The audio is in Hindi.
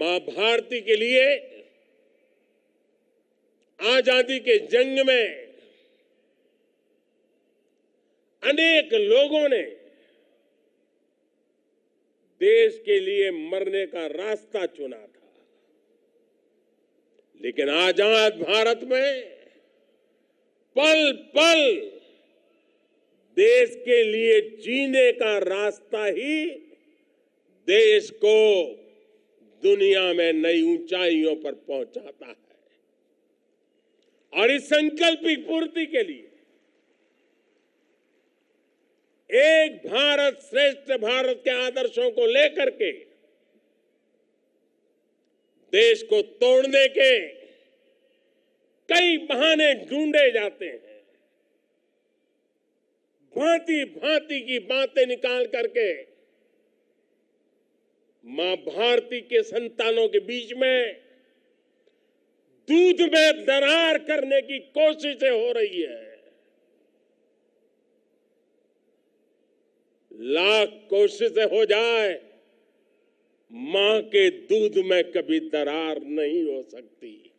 मां भारती के लिए आजादी के जंग में अनेक लोगों ने देश के लिए मरने का रास्ता चुना था लेकिन आजाद भारत में पल पल देश के लिए जीने का रास्ता ही देश को दुनिया में नई ऊंचाइयों पर पहुंचाता है और इस संकल्पिक पूर्ति के लिए एक भारत श्रेष्ठ भारत के आदर्शों को लेकर के देश को तोड़ने के कई बहाने ढूंढे जाते हैं भांति भांति की बातें निकाल करके मां भारती के संतानों के बीच में दूध में दरार करने की कोशिशें हो रही है लाख कोशिशें हो जाए मां के दूध में कभी दरार नहीं हो सकती